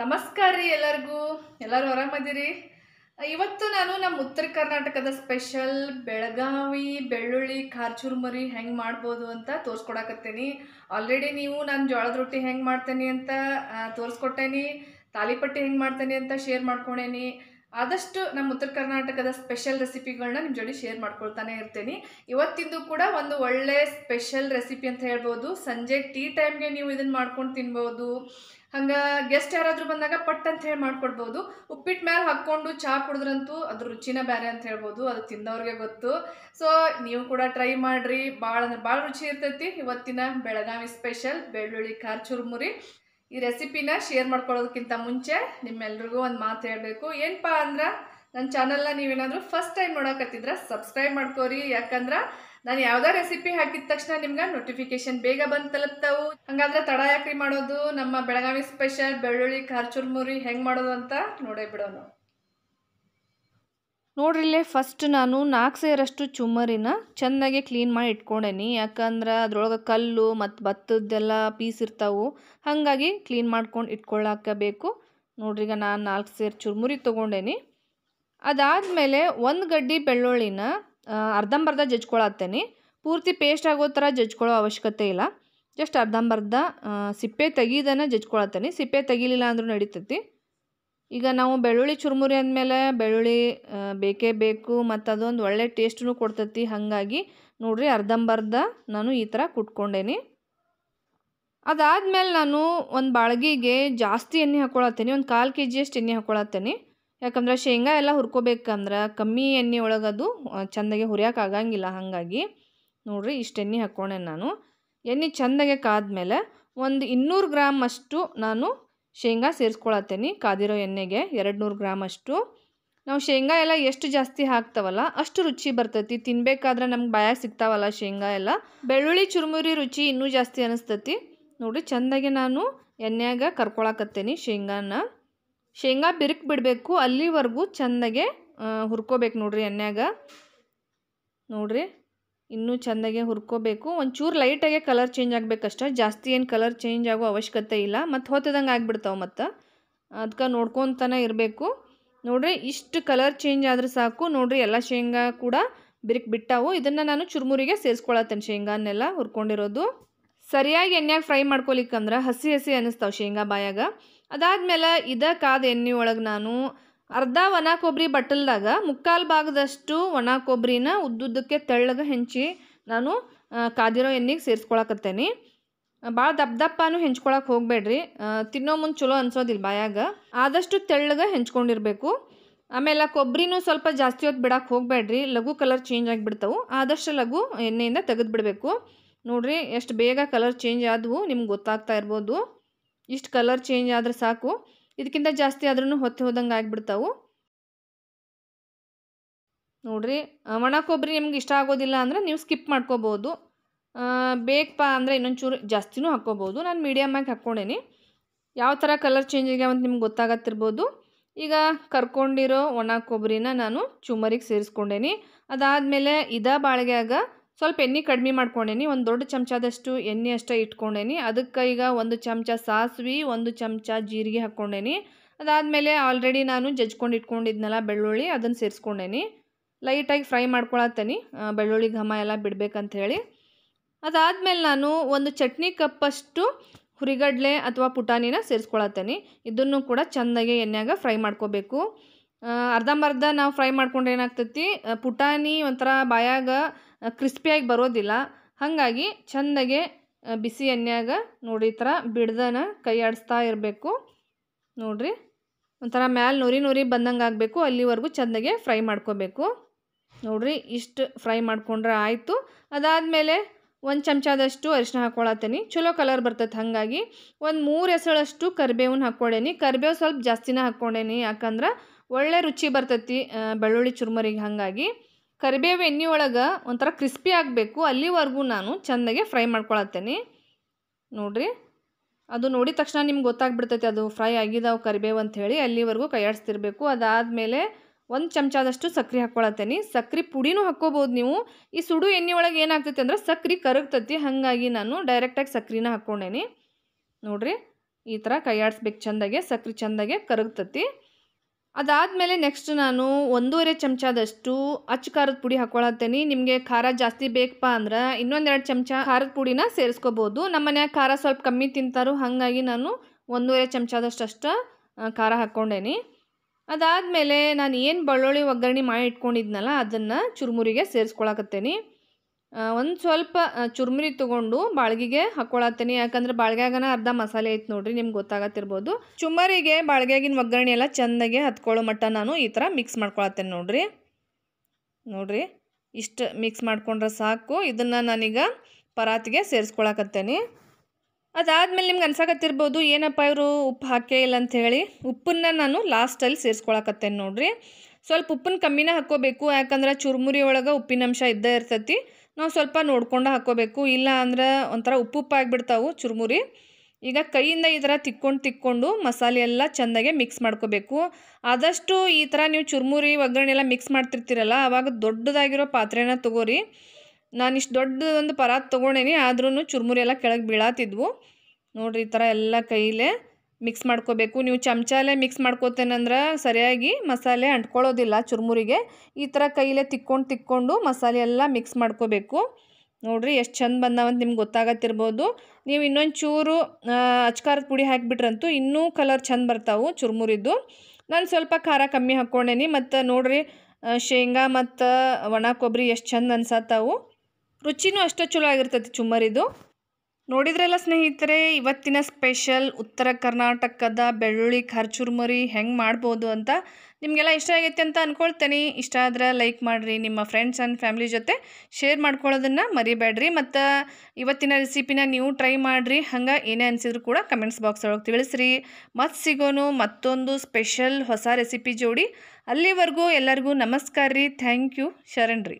ನಮಸ್ಕಾರ ರೀ ಎಲ್ಲರಿಗೂ ಎಲ್ಲರೂ ಆರಾಮದಿರಿ ಇವತ್ತು ನಾನು ನಮ್ಮ ಉತ್ತರ ಕರ್ನಾಟಕದ ಸ್ಪೆಷಲ್ ಬೆಳಗಾವಿ ಬೆಳ್ಳುಳ್ಳಿ ಖಾರ್ಚೂರ್ ಮರಿ ಹೆಂಗೆ ಮಾಡ್ಬೋದು ಅಂತ ತೋರಿಸ್ಕೊಡಕತ್ತೀನಿ ಆಲ್ರೆಡಿ ನೀವು ನಾನು ಜೋಳದ ರೊಟ್ಟಿ ಹೆಂಗೆ ಮಾಡ್ತೇನೆ ಅಂತ ತೋರಿಸ್ಕೊಟ್ಟೇನಿ ತಾಲಿಪಟ್ಟಿ ಹೆಂಗೆ ಮಾಡ್ತೇನೆ ಅಂತ ಶೇರ್ ಮಾಡ್ಕೊಂಡೇನಿ ಆದಷ್ಟು ನಮ್ಮ ಉತ್ತರ ಕರ್ನಾಟಕದ ಸ್ಪೆಷಲ್ ರೆಸಿಪಿಗಳನ್ನ ನಿಮ್ಮ ಜೊತೆ ಶೇರ್ ಮಾಡ್ಕೊಳ್ತಾನೆ ಇರ್ತೀನಿ ಇವತ್ತಿಂದು ಕೂಡ ಒಂದು ಒಳ್ಳೆ ಸ್ಪೆಷಲ್ ರೆಸಿಪಿ ಅಂತ ಹೇಳ್ಬೋದು ಸಂಜೆ ಟೀ ಟೈಮ್ಗೆ ನೀವು ಇದನ್ನು ಮಾಡ್ಕೊಂಡು ತಿನ್ಬೋದು ಹಂಗೆ ಗೆಸ್ಟ್ ಯಾರಾದರೂ ಬಂದಾಗ ಪಟ್ ಅಂತ ಹೇಳಿ ಮಾಡ್ಕೊಡ್ಬೋದು ಉಪ್ಪಿಟ್ಟು ಮೇಲೆ ಹಾಕ್ಕೊಂಡು ಚಹಾ ಕುಡಿದ್ರಂತೂ ಅದ್ರ ರುಚಿನ ಬೇರೆ ಅಂತ ಹೇಳ್ಬೋದು ಅದು ತಿಂದವ್ರಿಗೆ ಗೊತ್ತು ಸೊ ನೀವು ಕೂಡ ಟ್ರೈ ಮಾಡ್ರಿ ಭಾಳ ಅಂದ್ರೆ ಭಾಳ ರುಚಿ ಇರ್ತೈತಿ ಇವತ್ತಿನ ಬೆಳಗಾವಿ ಸ್ಪೆಷಲ್ ಬೆಳ್ಳುಳ್ಳಿ ಖಾರ ಚುರುಮುರಿ ಈ ರೆಸಿಪಿನ ಶೇರ್ ಮಾಡ್ಕೊಳ್ಳೋದಕ್ಕಿಂತ ಮುಂಚೆ ನಿಮ್ಮೆಲ್ರಿಗೂ ಒಂದು ಮಾತು ಹೇಳಬೇಕು ಏನಪ್ಪ ಅಂದ್ರೆ ನನ್ನ ಚಾನಲ್ನ ನೀವೇನಾದರೂ ಫಸ್ಟ್ ಟೈಮ್ ನೋಡಕತ್ತಿದ್ರೆ ಸಬ್ಸ್ಕ್ರೈಬ್ ಮಾಡ್ಕೋರಿ ಯಾಕಂದ್ರೆ ನಾನು ಯಾವುದೇ ರೆಸಿಪಿ ಹಾಕಿದ ತಕ್ಷಣ ನಿಮ್ಗೆ ನೋಟಿಫಿಕೇಶನ್ ಬೇಗ ಬಂದು ತಲುಪ್ತಾವು ಹಂಗಾದ್ರೆ ತಡ ಯಾಕ್ರಿ ಮಾಡೋದು ನಮ್ಮ ಬೆಳಗಾವಿ ಸ್ಪೆಷಲ್ ಬೆಳ್ಳುಳ್ಳಿ ಖರ್ಚುರ್ಮೂರಿ ಹೆಂಗೆ ಮಾಡೋದು ಅಂತ ನೋಡೇ ಬಿಡೋಣ ನೋಡ್ರಿಲ್ಲೇ ಫಸ್ಟ್ ನಾನು ನಾಲ್ಕು ಸೇರಷ್ಟು ಚುಮ್ಮರಿನ ಚೆನ್ನಾಗೆ ಕ್ಲೀನ್ ಮಾಡಿ ಇಟ್ಕೊಂಡೇನಿ ಯಾಕಂದ್ರೆ ಅದ್ರೊಳಗೆ ಕಲ್ಲು ಮತ್ತು ಭತ್ತದ್ದೆಲ್ಲ ಪೀಸ್ ಇರ್ತಾವು ಹಾಗಾಗಿ ಕ್ಲೀನ್ ಮಾಡ್ಕೊಂಡು ಇಟ್ಕೊಳ್ಳಾಕಬೇಕು ಬೇಕು ಈಗ ನಾನು ನಾಲ್ಕು ಸೇರು ಚುರ್ಮುರಿ ತೊಗೊಂಡೇನಿ ಅದಾದಮೇಲೆ ಒಂದು ಗಡ್ಡಿ ಬೆಳ್ಳುಳ್ಳಿನ ಅರ್ಧಂಬರ್ಧ ಜಜ್ಕೊಳತ್ತೇನೆ ಪೂರ್ತಿ ಪೇಸ್ಟ್ ಆಗೋ ಥರ ಜಜ್ಕೊಳ್ಳೋ ಅವಶ್ಯಕತೆ ಇಲ್ಲ ಜಸ್ಟ್ ಅರ್ಧಂಬರ್ಧ ಸಿಪ್ಪೆ ತೆಗೀದನ್ನು ಜಜ್ಕೊಳತ್ತೇನೆ ಸಿಪ್ಪೆ ತೆಗಿಲಿಲ್ಲ ಅಂದರೂ ನಡೀತೈತಿ ಈಗ ನಾವು ಬೆಳ್ಳುಳ್ಳಿ ಚುರುಮುರಿ ಅಂದಮೇಲೆ ಬೆಳ್ಳುಳ್ಳಿ ಬೇಕೇ ಬೇಕು ಮತ್ತು ಅದೊಂದು ಒಳ್ಳೆ ಟೇಸ್ಟೂ ಕೊಡ್ತತಿ ಹಾಗಾಗಿ ನೋಡಿರಿ ಅರ್ಧಂಬರ್ಧ ನಾನು ಈ ಥರ ಕುಟ್ಕೊಂಡೇನಿ ಅದಾದಮೇಲೆ ನಾನು ಒಂದು ಬಾಳ್ಗಿಗೆ ಜಾಸ್ತಿ ಎಣ್ಣೆ ಹಾಕ್ಕೊಳತ್ತೇನೆ ಒಂದು ಕಾಲು ಕೆ ಜಿಯಷ್ಟು ಎಣ್ಣೆ ಹಾಕ್ಕೊಳತ್ತೇನೆ ಯಾಕಂದರೆ ಶೇಂಗಾ ಎಲ್ಲ ಹುರ್ಕೋಬೇಕಂದ್ರೆ ಕಮ್ಮಿ ಎಣ್ಣೆ ಒಳಗದು ಅದು ಹುರಿಯಕ್ಕೆ ಆಗಂಗಿಲ್ಲ ಹಾಗಾಗಿ ನೋಡಿರಿ ಇಷ್ಟು ಎಣ್ಣೆ ಹಾಕ್ಕೊಂಡೆ ನಾನು ಎಣ್ಣೆ ಚೆಂದಗೆ ಕಾದ್ಮೇಲೆ ಒಂದು ಇನ್ನೂರು ಗ್ರಾಮ್ ಅಷ್ಟು ನಾನು ಶೇಂಗಾ ಸೇರಿಸ್ಕೊಳತ್ತೇನಿ ಕಾದಿರೋ ಎಣ್ಣೆಗೆ ಎರಡು ನೂರು ಗ್ರಾಮಷ್ಟು ನಾವು ಶೇಂಗಾ ಎಲ್ಲ ಎಷ್ಟು ಜಾಸ್ತಿ ಹಾಕ್ತಾವಲ್ಲ ಅಷ್ಟು ರುಚಿ ಬರ್ತೈತಿ ತಿನ್ಬೇಕಾದ್ರೆ ನಮ್ಗೆ ಭಯ ಸಿಗ್ತಾವಲ್ಲ ಶೇಂಗಾ ಎಲ್ಲ ಬೆಳ್ಳುಳ್ಳಿ ಚುರುಮುರಿ ರುಚಿ ಇನ್ನೂ ಜಾಸ್ತಿ ಅನಿಸ್ತತಿ ನೋಡಿ ಚೆಂದಾಗಿ ನಾನು ಎಣ್ಣೆಯಾಗ ಕರ್ಕೊಳಕತ್ತೇನೆ ಶೇಂಗಾನ ಶೇಂಗಾ ಬಿರುಕು ಬಿಡಬೇಕು ಅಲ್ಲಿವರೆಗೂ ಚೆಂದಾಗೆ ಹುರ್ಕೋಬೇಕು ನೋಡ್ರಿ ಎಣ್ಣೆಯಾಗ ನೋಡ್ರಿ ಇನ್ನೂ ಚೆಂದಾಗೆ ಹುರ್ಕೋಬೇಕು ಒಂಚೂರು ಲೈಟಾಗೆ ಕಲರ್ ಚೇಂಜ್ ಆಗಬೇಕಷ್ಟ ಜಾಸ್ತಿ ಏನು ಕಲರ್ ಚೇಂಜ್ ಆಗೋ ಅವಶ್ಯಕತೆ ಇಲ್ಲ ಮತ್ತು ಹೊತ್ತದಂಗೆ ಆಗ್ಬಿಡ್ತಾವೆ ಮತ್ತು ಅದಕ್ಕೆ ನೋಡ್ಕೊತಾನೆ ಇರಬೇಕು ನೋಡ್ರಿ ಇಷ್ಟು ಕಲರ್ ಚೇಂಜ್ ಆದ್ರೆ ಸಾಕು ನೋಡ್ರಿ ಎಲ್ಲ ಶೇಂಗಾ ಕೂಡ ಬಿರುಕು ಬಿಟ್ಟಾವು ಇದನ್ನು ನಾನು ಚುರುಮುರಿಗೆ ಸೇರಿಸ್ಕೊಳತ್ತೇನೆ ಶೇಂಗಾನೆಲ್ಲ ಹುರ್ಕೊಂಡಿರೋದು ಸರಿಯಾಗಿ ಎಣ್ಣೆಗೆ ಫ್ರೈ ಮಾಡ್ಕೊಲಿಕ್ಕಂದ್ರೆ ಹಸಿ ಹಸಿ ಅನ್ನಿಸ್ತಾವೆ ಶೇಂಗಾ ಬಾಯಾಗ ಅದಾದಮೇಲೆ ಇದಕ್ಕಾದ ಎಣ್ಣೆ ಒಳಗೆ ನಾನು ಅರ್ಧ ಒಣ ಕೊಬ್ಬರಿ ಬಟ್ಟಲ್ದಾಗ ಮುಕ್ಕಾಲು ಭಾಗದಷ್ಟು ಒಣ ಕೊಬ್ಬರಿನ ಉದ್ದುದ್ದಕ್ಕೆ ತೆಳ್ಳಗೆ ಹೆಂಚಿ ನಾನು ಕಾದಿರೋ ಎಣ್ಣೆಗೆ ಸೇರಿಸ್ಕೊಳಕತ್ತೇನೆ ಭಾಳ ದಪ್ಪ ದಪ್ಪನೂ ಹೆಂಚ್ಕೊಳಕ್ಕೆ ಹೋಗಬೇಡ್ರಿ ತಿನ್ನೋ ಮುಂದೆ ಚಲೋ ಅನ್ಸೋದಿಲ್ಲ ಬಾಯಾಗ ಆದಷ್ಟು ತೆಳ್ಳಗೆ ಹೆಂಚ್ಕೊಂಡಿರಬೇಕು ಆಮೇಲೆ ಕೊಬ್ಬರಿನೂ ಸ್ವಲ್ಪ ಜಾಸ್ತಿ ಹೊತ್ತು ಬಿಡಕ್ಕೆ ಹೋಗಬೇಡ್ರಿ ಲಘು ಕಲರ್ ಚೇಂಜ್ ಆಗಿಬಿಡ್ತಾವೆ ಆದಷ್ಟು ಲಘು ಎಣ್ಣೆಯಿಂದ ತೆಗೆದು ಬಿಡಬೇಕು ನೋಡಿರಿ ಎಷ್ಟು ಬೇಗ ಕಲರ್ ಚೇಂಜ್ ಆದವು ನಿಮ್ಗೆ ಗೊತ್ತಾಗ್ತಾ ಇರ್ಬೋದು ಇಷ್ಟು ಕಲರ್ ಚೇಂಜ್ ಆದರೆ ಸಾಕು ಇದಕ್ಕಿಂತ ಜಾಸ್ತಿ ಆದ್ರೂ ಹೊತ್ತಿ ಹೋದಂಗೆ ಆಗಿಬಿಡ್ತಾವು ನೋಡಿರಿ ಒಣ ಕೊಬ್ಬರಿ ನಿಮ್ಗೆ ಇಷ್ಟ ಆಗೋದಿಲ್ಲ ಅಂದರೆ ನೀವು ಸ್ಕಿಪ್ ಮಾಡ್ಕೋಬೋದು ಬೇಕಪ್ಪ ಅಂದರೆ ಇನ್ನೊಂಚೂರು ಜಾಸ್ತಿನೂ ಹಾಕ್ಕೋಬೋದು ನಾನು ಮೀಡಿಯಮಾಗಿ ಹಾಕ್ಕೊಂಡೇನಿ ಯಾವ ಥರ ಕಲರ್ ಚೇಂಜ್ ಆಗ್ಯಾವ ಅಂತ ನಿಮ್ಗೆ ಗೊತ್ತಾಗತ್ತಿರ್ಬೋದು ಈಗ ಕರ್ಕೊಂಡಿರೋ ಒಣ ಕೊಬ್ಬರಿನ ನಾನು ಚುಮರಿಗೆ ಸೇರಿಸ್ಕೊಂಡೇನಿ ಅದಾದಮೇಲೆ ಇದ ಬಾಳ್ಗ್ಯಾಗ ಸ್ವಲ್ಪ ಎಣ್ಣೆ ಕಡಿಮೆ ಮಾಡ್ಕೊಂಡೇನಿ ಒಂದು ದೊಡ್ಡ ಚಮಚದಷ್ಟು ಎಣ್ಣೆ ಅಷ್ಟೇ ಇಟ್ಕೊಂಡೇನಿ ಅದಕ್ಕೆ ಈಗ ಒಂದು ಚಮಚ ಸಾಸಿವೆ ಒಂದು ಚಮಚ ಜೀರಿಗೆ ಹಾಕ್ಕೊಂಡೇನಿ ಅದಾದಮೇಲೆ ಆಲ್ರೆಡಿ ನಾನು ಜಜ್ಕೊಂಡು ಇಟ್ಕೊಂಡಿದ್ನಲ್ಲ ಬೆಳ್ಳುಳ್ಳಿ ಅದನ್ನು ಸೇರಿಸ್ಕೊಂಡೇನಿ ಲೈಟಾಗಿ ಫ್ರೈ ಮಾಡ್ಕೊಳತ್ತೇನೆ ಬೆಳ್ಳುಳ್ಳಿ ಘಮ ಎಲ್ಲ ಬಿಡಬೇಕಂಥೇಳಿ ಹೇಳಿ ಅದಾದಮೇಲೆ ನಾನು ಒಂದು ಚಟ್ನಿ ಕಪ್ಪಷ್ಟು ಹುರಿಗಡಲೆ ಅಥವಾ ಪುಟಾಣಿನ ಸೇರಿಸ್ಕೊಳತ್ತೇನೆ ಇದನ್ನು ಕೂಡ ಚೆಂದಾಗಿ ಎಣ್ಣೆಯಾಗ ಫ್ರೈ ಮಾಡ್ಕೋಬೇಕು ಅರ್ಧಂಬರ್ಧ ನಾವು ಫ್ರೈ ಮಾಡ್ಕೊಂಡ್ರೆ ಏನಾಗ್ತೈತಿ ಪುಟಾಣಿ ಒಂಥರ ಬಾಯಾಗ ಕ್ರಿಸ್ಪಿಯಾಗಿ ಬರೋದಿಲ್ಲ ಹಾಗಾಗಿ ಚೆಂದಾಗೆ ಬಿಸಿ ಎಣ್ಣೆಯಾಗ ನೋಡಿ ಈ ಥರ ಬಿಡ್ದನ ಕೈ ಆಡಿಸ್ತಾ ಇರಬೇಕು ನೋಡಿರಿ ಒಂಥರ ಮ್ಯಾಲೆ ನುರಿ ನುರಿ ಬಂದಂಗೆ ಆಗಬೇಕು ಅಲ್ಲಿವರೆಗೂ ಚೆಂದಾಗೆ ಫ್ರೈ ಮಾಡ್ಕೋಬೇಕು ನೋಡಿರಿ ಇಷ್ಟು ಫ್ರೈ ಮಾಡಿಕೊಂಡ್ರೆ ಆಯಿತು ಅದಾದಮೇಲೆ ಒಂದು ಚಮಚದಷ್ಟು ಅರಿಶಿನ ಹಾಕ್ಕೊಳತ್ತೀನಿ ಚಲೋ ಕಲರ್ ಬರ್ತೈತೆ ಹಾಗಾಗಿ ಒಂದು ಮೂರು ಎಸಳಷ್ಟು ಕರಿಬೇವನ್ನ ಹಾಕ್ಕೊಂಡೇನಿ ಕರಿಬೇವು ಸ್ವಲ್ಪ ಜಾಸ್ತಿನೇ ಹಾಕ್ಕೊಂಡೇನಿ ಯಾಕಂದ್ರೆ ಒಳ್ಳೆ ರುಚಿ ಬರ್ತೈತಿ ಬೆಳ್ಳುಳ್ಳಿ ಚುರ್ಮರಿಗೆ ಹಾಗಾಗಿ ಕರಿಬೇವು ಎಣ್ಣೆ ಒಳಗೆ ಒಂಥರ ಕ್ರಿಸ್ಪಿ ಆಗಬೇಕು ಅಲ್ಲಿವರೆಗೂ ನಾನು ಚೆಂದಾಗೆ ಫ್ರೈ ಮಾಡ್ಕೊಳತ್ತೇನೆ ನೋಡಿರಿ ಅದು ನೋಡಿದ ತಕ್ಷಣ ನಿಮ್ಗೆ ಗೊತ್ತಾಗ್ಬಿಡ್ತೈತಿ ಅದು ಫ್ರೈ ಆಗಿದಾವೆ ಕರಿಬೇವು ಅಂಥೇಳಿ ಅಲ್ಲಿವರೆಗೂ ಕೈಯಾಡಿಸ್ತಿರ್ಬೇಕು ಅದಾದಮೇಲೆ ಒಂದು ಚಮಚದಷ್ಟು ಸಕ್ರೆ ಹಾಕ್ಕೊಳತ್ತೇನೆ ಸಕ್ರೆ ಪುಡಿನೂ ಹಾಕ್ಕೋಬೋದು ನೀವು ಈ ಸುಡು ಎಣ್ಣೆ ಒಳಗೆ ಏನಾಗ್ತೈತಿ ಅಂದ್ರೆ ಸಕ್ರೆ ಕರಗ್ತೈತಿ ಹಾಗಾಗಿ ನಾನು ಡೈರೆಕ್ಟಾಗಿ ಸಕ್ಕರೆನ ಹಾಕ್ಕೊಂಡೇನಿ ನೋಡಿರಿ ಈ ಥರ ಕೈಯಾಡಿಸ್ಬೇಕು ಚೆಂದಾಗೆ ಸಕ್ರೆ ಚೆಂದಾಗೆ ಕರಗ್ತತಿ ಅದಾದಮೇಲೆ ನೆಕ್ಸ್ಟ್ ನಾನು ಒಂದೂವರೆ ಚಮಚದಷ್ಟು ಅಚ್ಚು ಖಾರದ ಪುಡಿ ಹಾಕೊಳತ್ತೀನಿ ನಿಮಗೆ ಖಾರ ಜಾಸ್ತಿ ಬೇಕಪ್ಪ ಅಂದ್ರೆ ಇನ್ನೊಂದೆರಡು ಚಮಚ ಖಾರದ ಪುಡಿನ ಸೇರಿಸ್ಕೋಬೋದು ನಮ್ಮ ಮನೆಯಾಗ ಖಾರ ಸ್ವಲ್ಪ ಕಮ್ಮಿ ತಿಂತಾರೋ ಹಾಗಾಗಿ ನಾನು ಒಂದೂವರೆ ಚಮಚದಷ್ಟು ಖಾರ ಹಾಕ್ಕೊಂಡೇನಿ ಅದಾದಮೇಲೆ ನಾನು ಏನು ಬೆಳ್ಳುಳ್ಳಿ ಒಗ್ಗರಣೆ ಮಾಡಿ ಇಟ್ಕೊಂಡಿದ್ನಲ್ಲ ಅದನ್ನು ಚುರುಮುರಿಗೆ ಸೇರಿಸ್ಕೊಳಕತ್ತೇನೆ ಒಂದು ಸ್ವಲ್ಪ ಚುರ್ಮುರಿ ತೊಗೊಂಡು ಬಾಳ್ಗಿಗೆ ಹಾಕ್ಕೊಳತ್ತೀನಿ ಯಾಕಂದ್ರೆ ಬಾಳ್ಗ್ಯಾಗನ ಅರ್ಧ ಮಸಾಲೆ ಐತೆ ನೋಡ್ರಿ ನಿಮ್ಗೆ ಗೊತ್ತಾಗತ್ತಿರ್ಬೋದು ಚುಮರಿಗೆ ಬಾಳ್ಗ್ಯಾಗಿನ ಒಗ್ಗರಣೆ ಎಲ್ಲ ಚೆಂದಾಗೆ ಹತ್ಕೊಳ್ಳೋ ಮಟ್ಟ ನಾನು ಈ ಥರ ಮಿಕ್ಸ್ ಮಾಡ್ಕೊಳತ್ತೇನೆ ನೋಡ್ರಿ ನೋಡ್ರಿ ಇಷ್ಟು ಮಿಕ್ಸ್ ಮಾಡ್ಕೊಂಡ್ರೆ ಸಾಕು ಇದನ್ನು ನಾನೀಗ ಪರಾತಿಗೆ ಸೇರಿಸ್ಕೊಳಕತ್ತೇನೆ ಅದಾದಮೇಲೆ ನಿಮ್ಗೆ ಅನ್ಸಾಕತ್ತಿರ್ಬೋದು ಏನಪ್ಪ ಇವರು ಉಪ್ಪು ಹಾಕೇ ಇಲ್ಲ ಅಂತ ಹೇಳಿ ಉಪ್ಪನ್ನ ನಾನು ಲಾಸ್ಟಲ್ಲಿ ಸೇರಿಸ್ಕೊಳಕತ್ತೇನೆ ನೋಡ್ರಿ ಸ್ವಲ್ಪ ಉಪ್ಪನ್ನು ಕಮ್ಮಿನೇ ಹಾಕೋಬೇಕು ಯಾಕಂದ್ರೆ ಚುರುಮುರಿ ಒಳಗೆ ಉಪ್ಪಿನಂಶ ಇದ್ದೇ ಇರ್ತೈತಿ ನಾವು ಸ್ವಲ್ಪ ನೋಡ್ಕೊಂಡು ಹಾಕ್ಕೋಬೇಕು ಇಲ್ಲ ಅಂದ್ರೆ ಒಂಥರ ಉಪ್ಪುಪ್ಪಾಗಿಬಿಡ್ತಾವು ಚುರುಮುರಿ ಈಗ ಕೈಯಿಂದ ಈ ಥರ ತಿಕ್ಕೊಂಡು ತಿಕ್ಕೊಂಡು ಮಸಾಲೆ ಎಲ್ಲ ಚೆಂದಾಗೆ ಮಿಕ್ಸ್ ಮಾಡ್ಕೋಬೇಕು ಆದಷ್ಟು ಈ ಥರ ನೀವು ಚುರುಮುರಿ ಒಗ್ಗರಣೆ ಎಲ್ಲ ಮಿಕ್ಸ್ ಮಾಡ್ತಿರ್ತೀರಲ್ಲ ಆವಾಗ ದೊಡ್ಡದಾಗಿರೋ ಪಾತ್ರೆನ ತೊಗೋರಿ ನಾನಿಷ್ಟು ದೊಡ್ಡ ಒಂದು ಪರಾತ್ ತೊಗೊಂಡೇನಿ ಆದ್ರೂ ಚುರುಮುರಿ ಎಲ್ಲ ಕೆಳಗೆ ಬೀಳಾತಿದ್ವು ನೋಡಿರಿ ಈ ಥರ ಎಲ್ಲ ಕೈಲೇ ಮಿಕ್ಸ್ ಮಾಡ್ಕೋಬೇಕು ನೀವು ಚಮಚಲ್ಲೇ ಮಿಕ್ಸ್ ಮಾಡ್ಕೋತೇನೆಂದ್ರೆ ಸರಿಯಾಗಿ ಮಸಾಲೆ ಅಂಟ್ಕೊಳ್ಳೋದಿಲ್ಲ ಚುರುಮುರಿಗೆ ಈ ಥರ ಕೈಲೇ ತಿಕ್ಕೊಂಡು ತಿಕ್ಕೊಂಡು ಮಸಾಲೆ ಎಲ್ಲ ಮಿಕ್ಸ್ ಮಾಡ್ಕೋಬೇಕು ನೋಡಿರಿ ಎಷ್ಟು ಚಂದ ಬಂದಾವಂತ ನಿಮ್ಗೆ ಗೊತ್ತಾಗತ್ತಿರ್ಬೋದು ನೀವು ಇನ್ನೊಂದು ಚೂರು ಅಚ್ಕಾರದ ಪುಡಿ ಹಾಕಿಬಿಟ್ರಂತೂ ಇನ್ನೂ ಕಲರ್ ಚಂದ ಬರ್ತಾವೆ ಚುರುಮುರಿದ್ದು ನಾನು ಸ್ವಲ್ಪ ಖಾರ ಕಮ್ಮಿ ಹಾಕ್ಕೊಂಡೇನಿ ಮತ್ತು ನೋಡಿರಿ ಶೇಂಗಾ ಮತ್ತು ಒಣ ಕೊಬ್ಬರಿ ಎಷ್ಟು ಚಂದ ಅನ್ಸತ್ತಾವು ರುಚಿನೂ ಅಷ್ಟು ಚಲೋ ಆಗಿರ್ತೈತಿ ಚುಮ್ಮರಿದು ನೋಡಿದ್ರಲ್ಲ ಸ್ನೇಹಿತರೆ ಇವತ್ತಿನ ಸ್ಪೆಷಲ್ ಉತ್ತರ ಕರ್ನಾಟಕದ ಬೆಳ್ಳುಳ್ಳಿ ಖರ್ಚುರ್ಮುರಿ ಹೆಂಗೆ ಮಾಡ್ಬೋದು ಅಂತ ನಿಮಗೆಲ್ಲ ಇಷ್ಟ ಆಗೈತೆ ಅಂತ ಅಂದ್ಕೊಳ್ತೇನೆ ಇಷ್ಟ ಆದರೆ ಲೈಕ್ ಮಾಡಿರಿ ನಿಮ್ಮ ಫ್ರೆಂಡ್ಸ್ ಆ್ಯಂಡ್ ಫ್ಯಾಮಿಲಿ ಜೊತೆ ಶೇರ್ ಮಾಡ್ಕೊಳ್ಳೋದನ್ನು ಮರಿಬೇಡ್ರಿ ಮತ್ತು ಇವತ್ತಿನ ರೆಸಿಪಿನ ನೀವು ಟ್ರೈ ಮಾಡಿರಿ ಹಂಗೆ ಏನೇ ಅನಿಸಿದ್ರು ಕೂಡ ಕಮೆಂಟ್ಸ್ ಬಾಕ್ಸ್ ಒಳಗೆ ತಿಳಿಸ್ರಿ ಮತ್ತು ಸಿಗೋನು ಮತ್ತೊಂದು ಸ್ಪೆಷಲ್ ಹೊಸ ರೆಸಿಪಿ ಜೋಡಿ ಅಲ್ಲಿವರೆಗೂ ಎಲ್ಲರಿಗೂ ನಮಸ್ಕಾರ ರೀ ಥ್ಯಾಂಕ್ ಯು ಶರಣ್ ರೀ